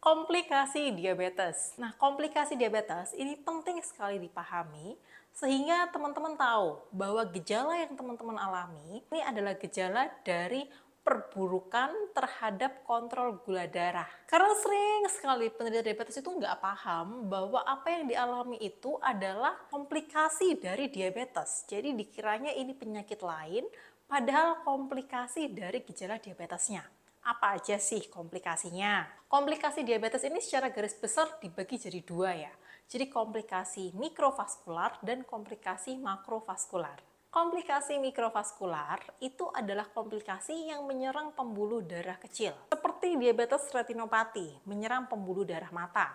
Komplikasi diabetes. Nah, komplikasi diabetes ini penting sekali dipahami sehingga teman-teman tahu bahwa gejala yang teman-teman alami ini adalah gejala dari perburukan terhadap kontrol gula darah. Karena sering sekali penderita diabetes itu nggak paham bahwa apa yang dialami itu adalah komplikasi dari diabetes. Jadi dikiranya ini penyakit lain, padahal komplikasi dari gejala diabetesnya. Apa aja sih komplikasinya? Komplikasi diabetes ini secara garis besar dibagi jadi dua ya. Jadi komplikasi mikrovaskular dan komplikasi makrovaskular. Komplikasi mikrovaskular itu adalah komplikasi yang menyerang pembuluh darah kecil. Seperti diabetes retinopati, menyerang pembuluh darah mata.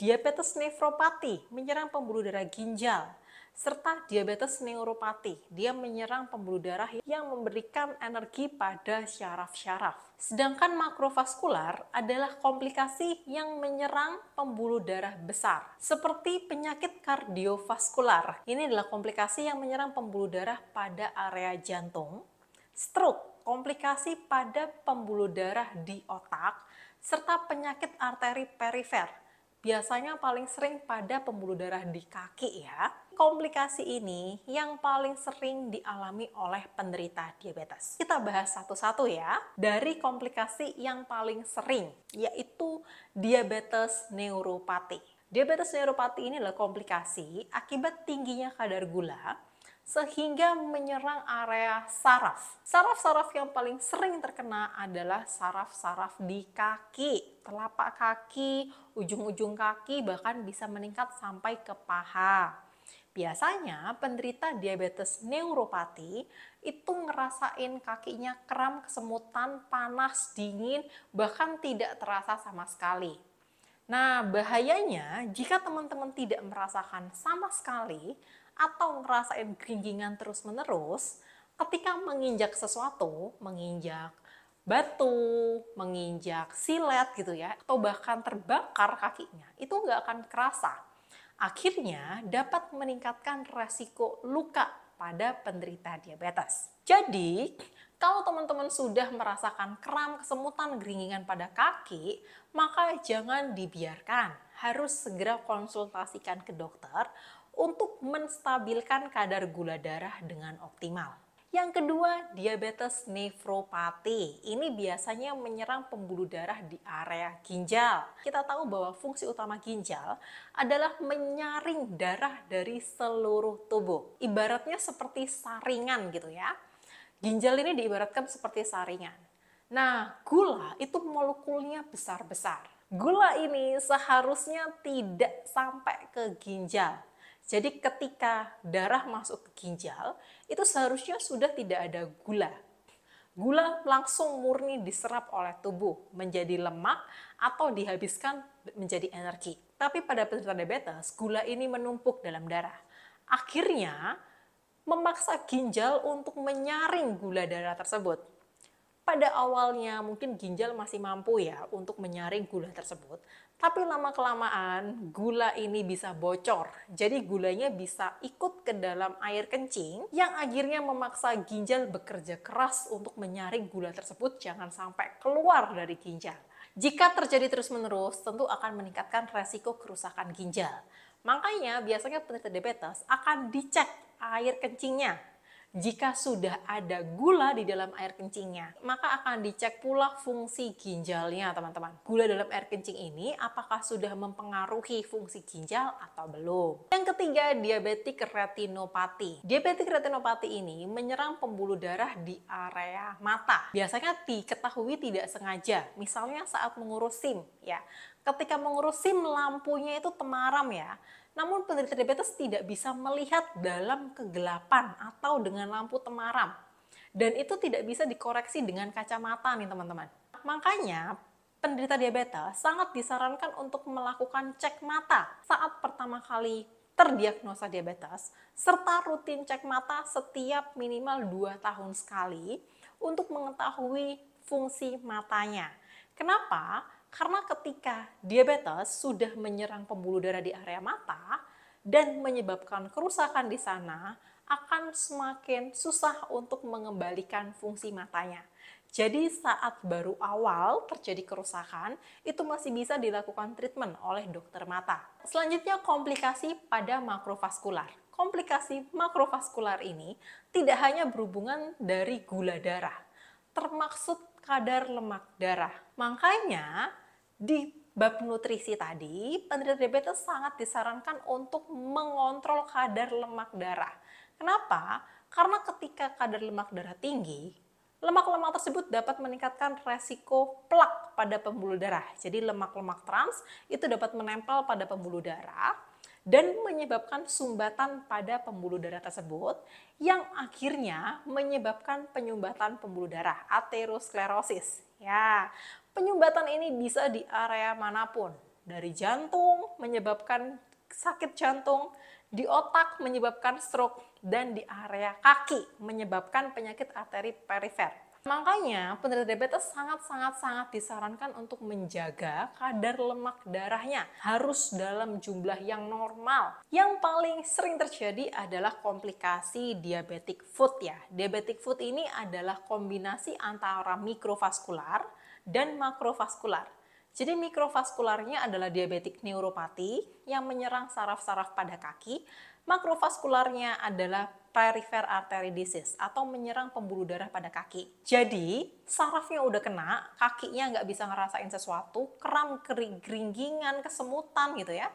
Diabetes nefropati, menyerang pembuluh darah ginjal serta diabetes neuropati. Dia menyerang pembuluh darah yang memberikan energi pada syaraf-syaraf. Sedangkan makrovaskular adalah komplikasi yang menyerang pembuluh darah besar, seperti penyakit kardiovaskular. Ini adalah komplikasi yang menyerang pembuluh darah pada area jantung, stroke, komplikasi pada pembuluh darah di otak, serta penyakit arteri perifer. Biasanya paling sering pada pembuluh darah di kaki ya komplikasi ini yang paling sering dialami oleh penderita diabetes? Kita bahas satu-satu ya. Dari komplikasi yang paling sering, yaitu diabetes neuropati. Diabetes neuropati ini adalah komplikasi akibat tingginya kadar gula sehingga menyerang area saraf. Saraf-saraf yang paling sering terkena adalah saraf-saraf di kaki, telapak kaki, ujung-ujung kaki, bahkan bisa meningkat sampai ke paha. Biasanya penderita diabetes neuropati itu ngerasain kakinya kram, kesemutan, panas, dingin, bahkan tidak terasa sama sekali. Nah, bahayanya jika teman-teman tidak merasakan sama sekali atau ngerasain geringgingan terus-menerus, ketika menginjak sesuatu, menginjak batu, menginjak silet gitu ya, atau bahkan terbakar kakinya, itu nggak akan kerasa akhirnya dapat meningkatkan resiko luka pada penderita diabetes. Jadi, kalau teman-teman sudah merasakan kram, kesemutan, geringingan pada kaki, maka jangan dibiarkan. Harus segera konsultasikan ke dokter untuk menstabilkan kadar gula darah dengan optimal. Yang kedua, diabetes nefropati. Ini biasanya menyerang pembuluh darah di area ginjal. Kita tahu bahwa fungsi utama ginjal adalah menyaring darah dari seluruh tubuh. Ibaratnya seperti saringan gitu ya. Ginjal ini diibaratkan seperti saringan. Nah, gula itu molekulnya besar-besar. Gula ini seharusnya tidak sampai ke ginjal, jadi ketika darah masuk ke ginjal, itu seharusnya sudah tidak ada gula. Gula langsung murni diserap oleh tubuh menjadi lemak atau dihabiskan menjadi energi. Tapi pada penderita diabetes, gula ini menumpuk dalam darah. Akhirnya memaksa ginjal untuk menyaring gula darah tersebut pada awalnya mungkin ginjal masih mampu ya untuk menyaring gula tersebut, tapi lama-kelamaan gula ini bisa bocor. Jadi gulanya bisa ikut ke dalam air kencing yang akhirnya memaksa ginjal bekerja keras untuk menyaring gula tersebut jangan sampai keluar dari ginjal. Jika terjadi terus-menerus, tentu akan meningkatkan resiko kerusakan ginjal. Makanya biasanya penderita diabetes akan dicek air kencingnya jika sudah ada gula di dalam air kencingnya. Maka akan dicek pula fungsi ginjalnya, teman-teman. Gula dalam air kencing ini apakah sudah mempengaruhi fungsi ginjal atau belum. Yang ketiga, diabetik retinopati. Diabetik retinopati ini menyerang pembuluh darah di area mata. Biasanya diketahui tidak sengaja, misalnya saat mengurus SIM ya. Ketika mengurus SIM lampunya itu temaram ya namun penderita diabetes tidak bisa melihat dalam kegelapan atau dengan lampu temaram. Dan itu tidak bisa dikoreksi dengan kacamata nih teman-teman. Makanya penderita diabetes sangat disarankan untuk melakukan cek mata saat pertama kali terdiagnosa diabetes, serta rutin cek mata setiap minimal 2 tahun sekali untuk mengetahui fungsi matanya. Kenapa? Karena ketika diabetes sudah menyerang pembuluh darah di area mata dan menyebabkan kerusakan di sana, akan semakin susah untuk mengembalikan fungsi matanya. Jadi saat baru awal terjadi kerusakan, itu masih bisa dilakukan treatment oleh dokter mata. Selanjutnya komplikasi pada makrovaskular. Komplikasi makrovaskular ini tidak hanya berhubungan dari gula darah, termaksud kadar lemak darah. Makanya di bab nutrisi tadi, penderita diabetes sangat disarankan untuk mengontrol kadar lemak darah. Kenapa? Karena ketika kadar lemak darah tinggi, lemak-lemak tersebut dapat meningkatkan resiko plak pada pembuluh darah. Jadi lemak-lemak trans itu dapat menempel pada pembuluh darah dan menyebabkan sumbatan pada pembuluh darah tersebut yang akhirnya menyebabkan penyumbatan pembuluh darah, aterosklerosis. Ya, penyumbatan ini bisa di area manapun. Dari jantung menyebabkan sakit jantung, di otak menyebabkan stroke, dan di area kaki menyebabkan penyakit arteri perifer. Makanya penderita diabetes sangat-sangat-sangat disarankan untuk menjaga kadar lemak darahnya harus dalam jumlah yang normal. Yang paling sering terjadi adalah komplikasi diabetic foot ya. Diabetic foot ini adalah kombinasi antara mikrovaskular, dan makrovaskular. Jadi mikrovaskularnya adalah diabetik neuropati yang menyerang saraf-saraf pada kaki. Makrovaskularnya adalah perifer artery disease atau menyerang pembuluh darah pada kaki. Jadi sarafnya udah kena, kakinya nggak bisa ngerasain sesuatu, kram, kering, keringgingan, kesemutan gitu ya.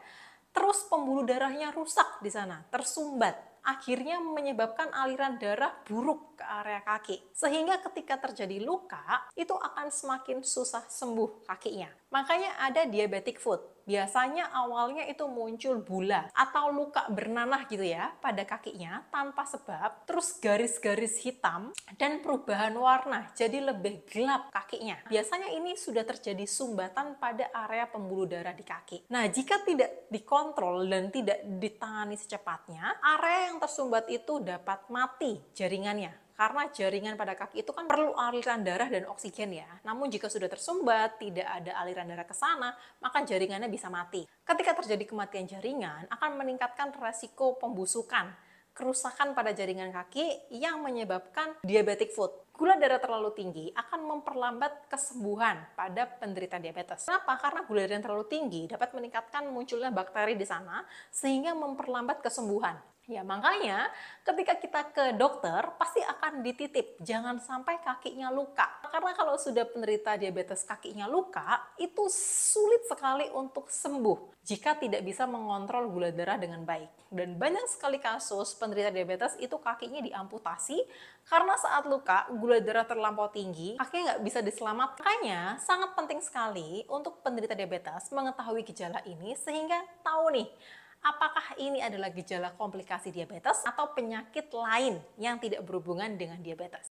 Terus pembuluh darahnya rusak di sana, tersumbat akhirnya menyebabkan aliran darah buruk ke area kaki. Sehingga ketika terjadi luka, itu akan semakin susah sembuh kakinya. Makanya ada diabetic foot. Biasanya awalnya itu muncul bula atau luka bernanah gitu ya pada kakinya tanpa sebab, terus garis-garis hitam dan perubahan warna jadi lebih gelap kakinya. Biasanya ini sudah terjadi sumbatan pada area pembuluh darah di kaki. Nah, jika tidak dikontrol dan tidak ditangani secepatnya, area yang tersumbat itu dapat mati jaringannya karena jaringan pada kaki itu kan perlu aliran darah dan oksigen ya. Namun jika sudah tersumbat, tidak ada aliran darah ke sana, maka jaringannya bisa mati. Ketika terjadi kematian jaringan, akan meningkatkan resiko pembusukan, kerusakan pada jaringan kaki yang menyebabkan diabetic foot. Gula darah terlalu tinggi akan memperlambat kesembuhan pada penderita diabetes. Kenapa? Karena gula darah yang terlalu tinggi dapat meningkatkan munculnya bakteri di sana sehingga memperlambat kesembuhan. Ya, makanya ketika kita ke dokter pasti akan dititip, jangan sampai kakinya luka. Karena kalau sudah penderita diabetes kakinya luka, itu sulit sekali untuk sembuh jika tidak bisa mengontrol gula darah dengan baik. Dan banyak sekali kasus penderita diabetes itu kakinya diamputasi karena saat luka gula darah terlampau tinggi, kakinya nggak bisa diselamatkan. Makanya sangat penting sekali untuk penderita diabetes mengetahui gejala ini sehingga tahu nih apakah ini adalah gejala komplikasi diabetes atau penyakit lain yang tidak berhubungan dengan diabetes.